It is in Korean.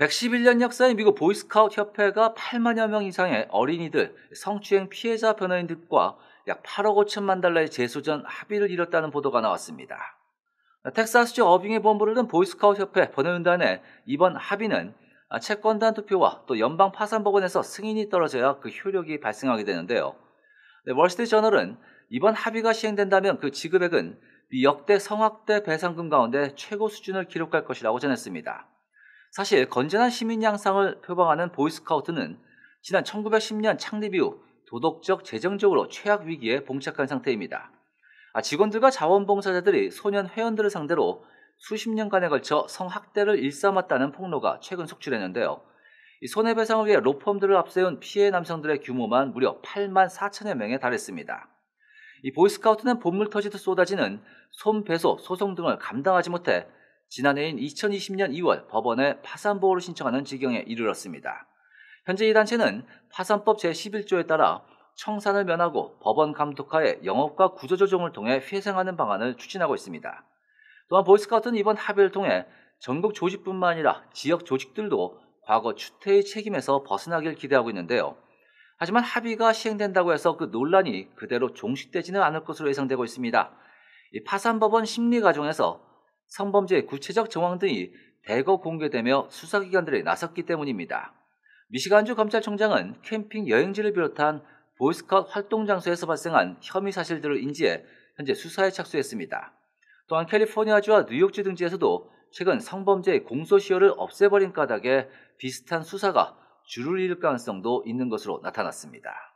111년 역사의 미국 보이스카우트 협회가 8만여 명 이상의 어린이들, 성추행 피해자 변호인들과 약 8억 5천만 달러의 재소전 합의를 이뤘다는 보도가 나왔습니다. 텍사스주 어빙의 본부를 둔 보이스카우트 협회 번호운단의 이번 합의는 채권단 투표와 또 연방 파산법원에서 승인이 떨어져야 그 효력이 발생하게 되는데요. 네, 월스트리트 저널은 이번 합의가 시행된다면 그 지급액은 미 역대 성악대 배상금 가운데 최고 수준을 기록할 것이라고 전했습니다. 사실 건전한 시민 양상을 표방하는 보이스카우트는 지난 1910년 창립 이후 도덕적, 재정적으로 최악 위기에 봉착한 상태입니다. 아, 직원들과 자원봉사자들이 소년 회원들을 상대로 수십 년간에 걸쳐 성학대를 일삼았다는 폭로가 최근 속출했는데요. 손해배상을 위해 로펌들을 앞세운 피해 남성들의 규모만 무려 8만 4천여 명에 달했습니다. 이 보이스카우트는 본물 터지듯 쏟아지는 손, 배소, 소송 등을 감당하지 못해 지난해인 2020년 2월 법원에 파산보호를 신청하는 지경에 이르렀습니다. 현재 이 단체는 파산법 제11조에 따라 청산을 면하고 법원 감독하에 영업과 구조조정을 통해 회생하는 방안을 추진하고 있습니다. 또한 보이스카우트는 이번 합의를 통해 전국 조직뿐만 아니라 지역 조직들도 과거 추태의 책임에서 벗어나길 기대하고 있는데요. 하지만 합의가 시행된다고 해서 그 논란이 그대로 종식되지는 않을 것으로 예상되고 있습니다. 파산법원 심리 과정에서 성범죄의 구체적 정황 등이 대거 공개되며 수사기관들이 나섰기 때문입니다. 미시간주 검찰총장은 캠핑 여행지를 비롯한 보이스컷 활동 장소에서 발생한 혐의 사실들을 인지해 현재 수사에 착수했습니다. 또한 캘리포니아주와 뉴욕주 등지에서도 최근 성범죄의 공소시효를 없애버린 까닭에 비슷한 수사가 줄을 잃을 가능성도 있는 것으로 나타났습니다.